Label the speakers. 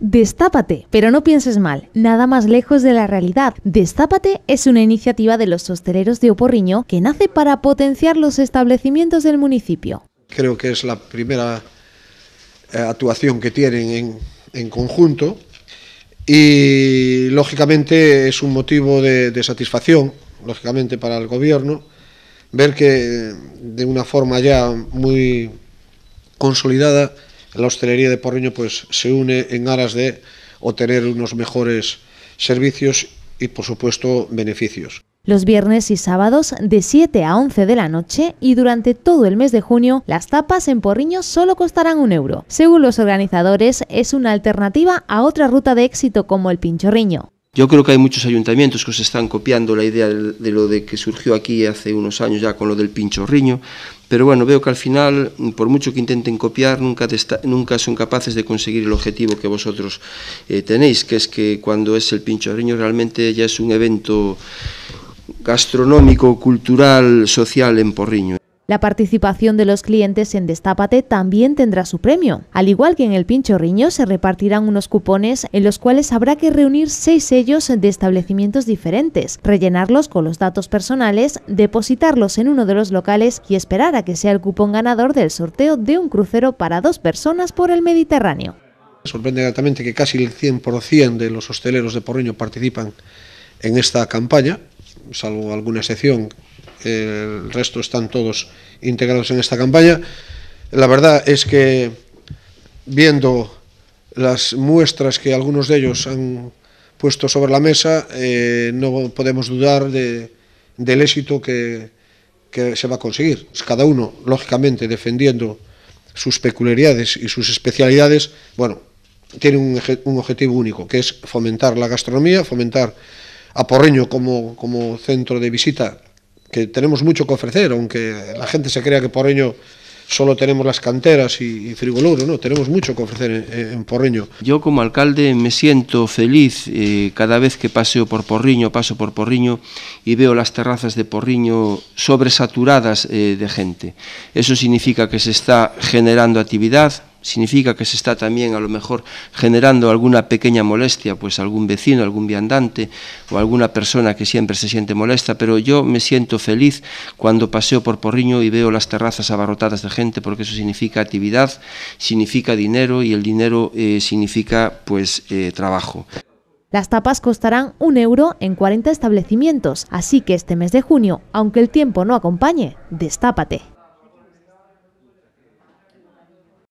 Speaker 1: Destápate, pero no pienses mal, nada más lejos de la realidad. Destápate es una iniciativa de los hosteleros de Oporriño que nace para potenciar los establecimientos del municipio.
Speaker 2: Creo que es la primera eh, actuación que tienen en, conjunto y lógicamente es un motivo de, de satisfacción, lógicamente para el gobierno, ver que de una forma ya muy consolidada la hostelería de Porriño pues, se une en aras de obtener unos mejores servicios y, por supuesto, beneficios.
Speaker 1: Los viernes y sábados de 7 a 11 de la noche y durante todo el mes de junio, las tapas en Porriño solo costarán un euro. Según los organizadores, es una alternativa a otra ruta de éxito como el Pinchorriño.
Speaker 3: Yo creo que hay muchos ayuntamientos que se están copiando la idea de lo de que surgió aquí hace unos años ya con lo del pincho riño, pero bueno, veo que al final, por mucho que intenten copiar, nunca, desta nunca son capaces de conseguir el objetivo que vosotros eh, tenéis, que es que cuando es el pincho riño realmente ya es un evento gastronómico, cultural, social en Porriño.
Speaker 1: La participación de los clientes en Destápate también tendrá su premio. Al igual que en el Pincho Riño, se repartirán unos cupones en los cuales habrá que reunir seis sellos de establecimientos diferentes, rellenarlos con los datos personales, depositarlos en uno de los locales y esperar a que sea el cupón ganador del sorteo de un crucero para dos personas por el Mediterráneo.
Speaker 2: Sorprende que casi el 100% de los hosteleros de Porriño participan en esta campaña, salvo alguna excepción el resto están todos integrados en esta campaña. La verdad es que viendo las muestras que algunos de ellos han puesto sobre la mesa, eh, no podemos dudar del éxito que, se va a conseguir. Pues cada uno, lógicamente, defendiendo sus peculiaridades y sus especialidades, bueno, tiene un, objetivo único, que es fomentar la gastronomía, fomentar a Porreño como, como centro de visita que tenemos mucho que ofrecer, aunque la gente se crea que Porreño solo tenemos las canteras y, Frigoloro... ¿no? Tenemos mucho que ofrecer en, Porriño. Yo
Speaker 3: como alcalde me siento feliz eh, cada vez que paseo por Porriño, paso por Porriño y veo las terrazas de Porriño sobresaturadas eh, de gente. Eso significa que se está generando actividad, significa que se está también a lo mejor generando alguna pequeña molestia, pues algún vecino, algún viandante o alguna persona que siempre se siente molesta, pero yo me siento feliz cuando paseo por Porriño y veo las terrazas abarrotadas de gente, porque eso significa actividad, significa dinero y el dinero eh, significa pues eh, trabajo.
Speaker 1: Las tapas costarán un euro en 40 establecimientos, así que este mes de junio, aunque el tiempo no acompañe, destápate.